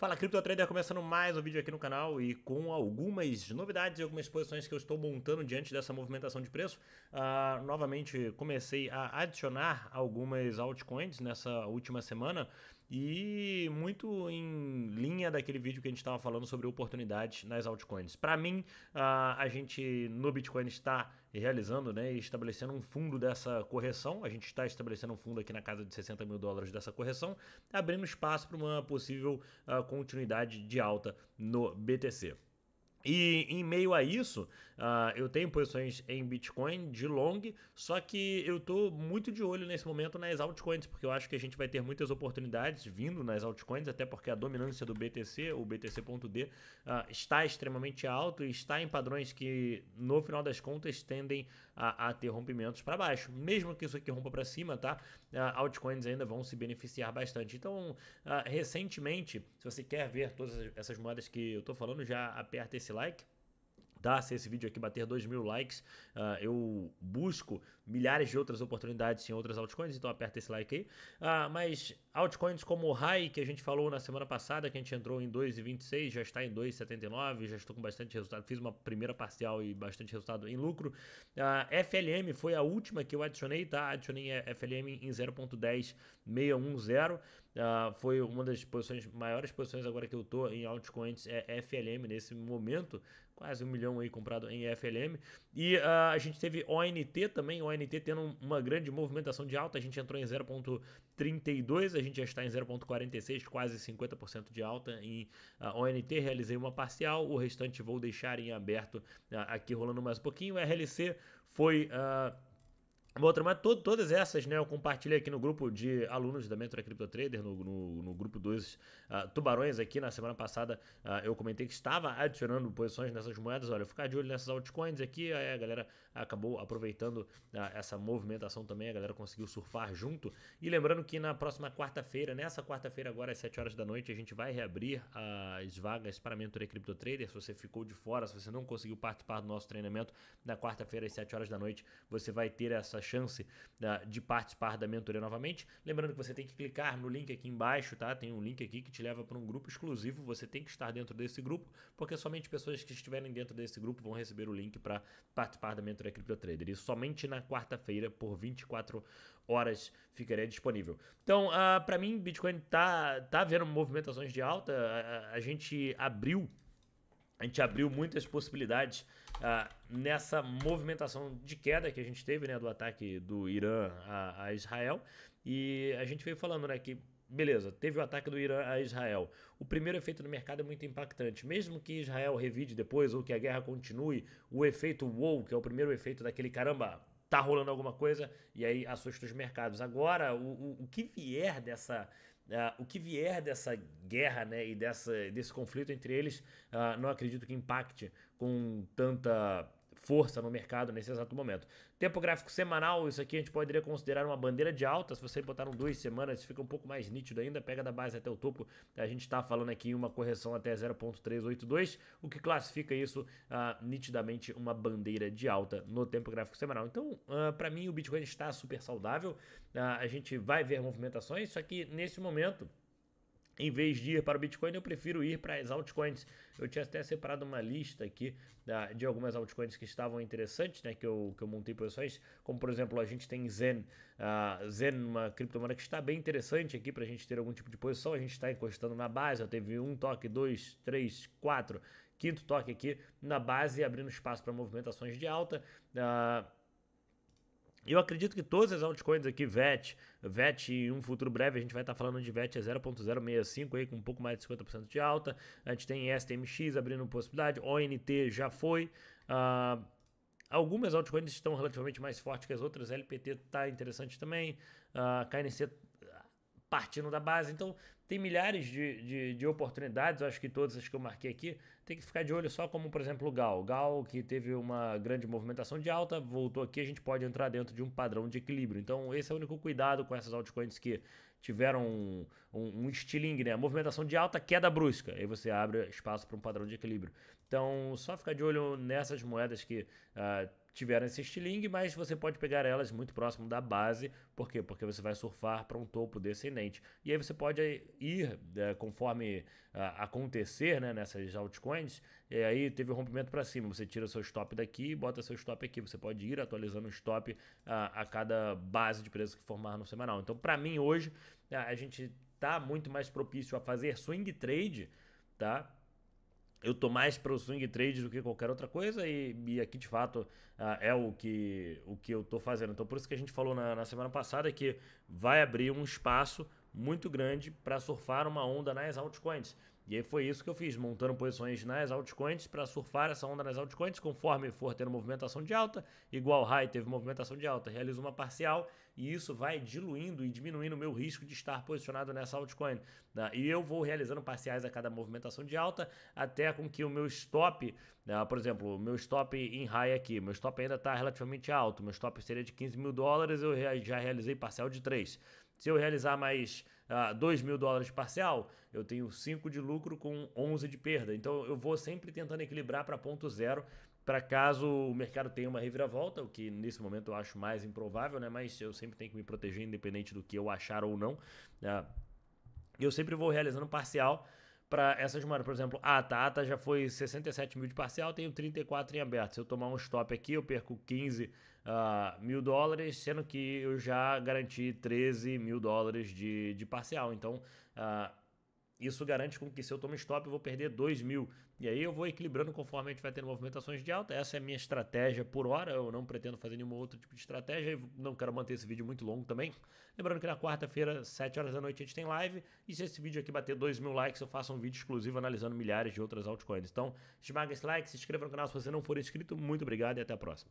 Fala Cripto Trader, começando mais um vídeo aqui no canal e com algumas novidades e algumas posições que eu estou montando diante dessa movimentação de preço. Uh, novamente comecei a adicionar algumas altcoins nessa última semana e muito em linha daquele vídeo que a gente estava falando sobre oportunidades nas altcoins. Para mim, uh, a gente no Bitcoin está realizando né, e estabelecendo um fundo dessa correção. A gente está estabelecendo um fundo aqui na casa de 60 mil dólares dessa correção, abrindo espaço para uma possível uh, continuidade de alta no BTC. E em meio a isso, uh, eu tenho posições em Bitcoin de long, só que eu estou muito de olho nesse momento nas altcoins, porque eu acho que a gente vai ter muitas oportunidades vindo nas altcoins, até porque a dominância do BTC, o BTC.D, uh, ah, está extremamente alto e está em padrões que, no final das contas, tendem a, a ter rompimentos para baixo. Mesmo que isso aqui rompa para cima, tá? Uh, altcoins ainda vão se beneficiar bastante. Então, recentemente, se você quer ver todas essas moedas que eu estou falando, já aperta esse esse like tá? Se esse vídeo aqui bater 2 mil likes, uh, eu busco milhares de outras oportunidades em outras altcoins, então aperta esse like aí. Uh, mas altcoins como o RAI, que a gente falou na semana passada, que a gente entrou em 2,26, já está em 2,79, já estou com bastante resultado, fiz uma primeira parcial e bastante resultado em lucro. Uh, ah, FLM foi a última que eu adicionei, tá? Adicionei FLM em 0.10610. Uh, foi uma das posições, maiores posições agora que eu tô em altcoins é FLM nesse momento, quase um milhão aí comprado em FLM. E uh, a gente teve ONT também, ONT tendo uma grande movimentação de alta, a gente entrou em 0.32, a gente já está em 0.46, quase 50% de alta em uh, ah, ONT, realizei uma parcial, o restante vou deixar em aberto aqui rolando mais um pouquinho. O RLC foi... Uh, outra mas todas essas, né, eu compartilhei aqui no grupo de alunos da Mentora Crypto Trader, no, no, no grupo dos uh, tubarões aqui, na semana passada uh, eu comentei que estava adicionando posições nessas moedas, olha, ficar de olho nessas altcoins aqui, aí a galera acabou aproveitando ah, essa movimentação também, a galera conseguiu surfar junto. E lembrando que na próxima quarta-feira, nessa quarta-feira agora às 7 horas da noite, a gente vai reabrir as vagas para a mentoria Crypto Trader. Se você ficou de fora, se você não conseguiu participar do nosso treinamento na quarta-feira às 7 horas da noite, você vai ter essa chance ah, de participar da mentoria novamente. Lembrando que você tem que clicar no link aqui embaixo, tá? Tem um link aqui que te leva para um grupo exclusivo. Você tem que estar dentro desse grupo, porque somente pessoas que estiverem dentro desse grupo vão receber o link para participar da mentoria Mentoria Crypto Trader. E somente na quarta-feira, por 24 horas, ficaria disponível. Então, uh, ah, para mim, Bitcoin tá, tá vendo movimentações de alta. a, a gente abriu a gente abriu muitas possibilidades ah, nessa movimentação de queda que a gente teve, né, do ataque do Irã a, a Israel. E a gente veio falando, né, que beleza, teve o ataque do Irã a Israel. O primeiro efeito no mercado é muito impactante. Mesmo que Israel revide depois ou que a guerra continue, o efeito wow, que é o primeiro efeito daquele caramba, tá rolando alguma coisa, e aí assusta os mercados. Agora, o, o, o que vier dessa. Uh, o que vier dessa guerra né, e dessa, desse conflito entre eles, uh, não acredito que impacte com tanta força no mercado nesse exato momento. Tempo gráfico semanal, isso aqui a gente poderia considerar uma bandeira de alta. Se vocês botaram duas semanas, fica um pouco mais nítido ainda. Pega da base até o topo. A gente está falando aqui uma correção até 0,382, o que classifica isso ah, nitidamente uma bandeira de alta no tempo gráfico semanal. Então, ah, para mim, o Bitcoin está super saudável. Ah, a gente vai ver movimentações, só que nesse momento em vez de ir para o Bitcoin, eu prefiro ir para as altcoins. Eu tinha até separado uma lista aqui da, de algumas altcoins que estavam interessantes, né? Que eu, que eu montei posições, como por exemplo, a gente tem Zen. Uh, Zen, uma criptomoeda que está bem interessante aqui para a gente ter algum tipo de posição. A gente está encostando na base, eu teve um toque, dois, três, quatro. Quinto toque aqui na base, abrindo espaço para movimentações de alta. Uh, eu acredito que todas as altcoins aqui, VET, VET em um futuro breve, a gente vai estar falando de VET a 0.065 aí com um pouco mais de 50% de alta. A gente tem STMX abrindo possibilidade, ONT já foi. Uh, algumas altcoins estão relativamente mais fortes que as outras, LPT está interessante também, uh, ah, KNC partindo da base. Então, tem milhares de, de, de oportunidades, acho que todas as que eu marquei aqui, tem que ficar de olho só como, por exemplo, o Gal. O Gal, que teve uma grande movimentação de alta, voltou aqui, a gente pode entrar dentro de um padrão de equilíbrio. Então, esse é o único cuidado com essas altcoins que tiveram um, um estilingue, né? Movimentação de alta, queda brusca. Aí você abre espaço para um padrão de equilíbrio. Então, só ficar de olho nessas moedas que uh, tiveram esse estilingue, mas você pode pegar elas muito próximo da base. Por quê? Porque você vai surfar para um topo descendente. E aí você pode ir, eh, conforme ah, acontecer né, nessas altcoins, e aí teve um rompimento para cima. Você tira seu stop daqui e bota seu stop aqui. Você pode ir atualizando o stop a, ah, a cada base de preço que formar no semanal. Então, para mim, hoje, a gente tá muito mais propício a fazer swing trade, tá? Eu tô mais para o swing trade do que qualquer outra coisa e, e aqui de fato uh, é o que, o que eu tô fazendo. Então por isso que a gente falou na, na semana passada que vai abrir um espaço muito grande para surfar uma onda nas altcoins. E aí foi isso que eu fiz, montando posições nas altcoins para surfar essa onda nas altcoins, conforme for tendo movimentação de alta, igual high teve movimentação de alta, realizo uma parcial e isso vai diluindo e diminuindo o meu risco de estar posicionado nessa altcoin. Né? E eu vou realizando parciais a cada movimentação de alta, até com que o meu stop, né? por exemplo, o meu stop em high aqui, meu stop ainda está relativamente alto, meu stop seria de 15 mil dólares, eu já realizei parcial de 3. Se eu realizar mais uh, ah, 2 mil dólares parcial, eu tenho 5 de lucro com 11 de perda. Então eu vou sempre tentando equilibrar para ponto zero, para caso o mercado tenha uma reviravolta, o que nesse momento eu acho mais improvável, né? mas eu sempre tenho que me proteger, independente do que eu achar ou não. Uh, eu sempre vou realizando parcial para essas moedas. Por exemplo, a ATA. A ATA já foi 67 mil de parcial, tenho 34 em aberto. Se eu tomar um stop aqui, eu perco 15 uh, ah, mil dólares, sendo que eu já garanti 13 mil dólares de, de parcial. Então, uh, isso garante com que se eu tomo stop eu vou perder 2 mil. E aí eu vou equilibrando conforme a gente vai tendo movimentações de alta. Essa é a minha estratégia por hora. Eu não pretendo fazer nenhum outro tipo de estratégia. E não quero manter esse vídeo muito longo também. Lembrando que na quarta-feira, 7 horas da noite, a gente tem live. E se esse vídeo aqui bater 2 mil likes, eu faço um vídeo exclusivo analisando milhares de outras altcoins. Então, esmaga esse like, se inscreva no canal se você não for inscrito. Muito obrigado e até a próxima.